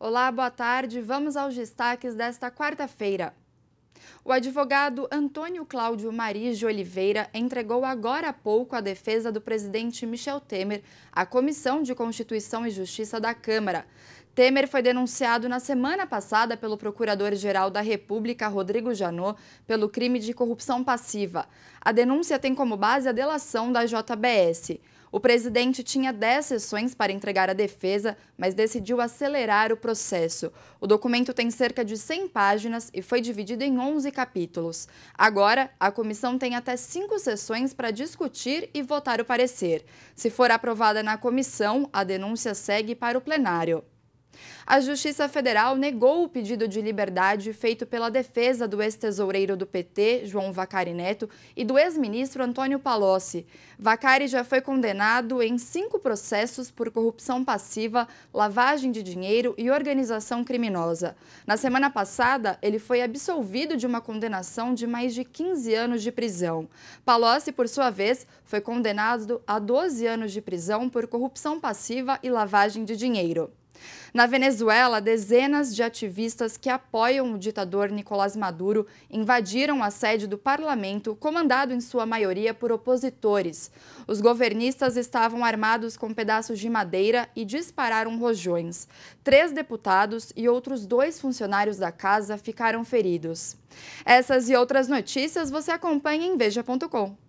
Olá, boa tarde. Vamos aos destaques desta quarta-feira. O advogado Antônio Cláudio Maris de Oliveira entregou agora há pouco a defesa do presidente Michel Temer à Comissão de Constituição e Justiça da Câmara. Temer foi denunciado na semana passada pelo Procurador-Geral da República, Rodrigo Janot, pelo crime de corrupção passiva. A denúncia tem como base a delação da JBS. O presidente tinha 10 sessões para entregar a defesa, mas decidiu acelerar o processo. O documento tem cerca de 100 páginas e foi dividido em 11 capítulos. Agora, a comissão tem até 5 sessões para discutir e votar o parecer. Se for aprovada na comissão, a denúncia segue para o plenário. A Justiça Federal negou o pedido de liberdade feito pela defesa do ex-tesoureiro do PT, João Vacari Neto, e do ex-ministro Antônio Palocci. Vacari já foi condenado em cinco processos por corrupção passiva, lavagem de dinheiro e organização criminosa. Na semana passada, ele foi absolvido de uma condenação de mais de 15 anos de prisão. Palocci, por sua vez, foi condenado a 12 anos de prisão por corrupção passiva e lavagem de dinheiro. Na Venezuela, dezenas de ativistas que apoiam o ditador Nicolás Maduro invadiram a sede do parlamento, comandado em sua maioria por opositores. Os governistas estavam armados com pedaços de madeira e dispararam rojões. Três deputados e outros dois funcionários da casa ficaram feridos. Essas e outras notícias você acompanha em Veja.com.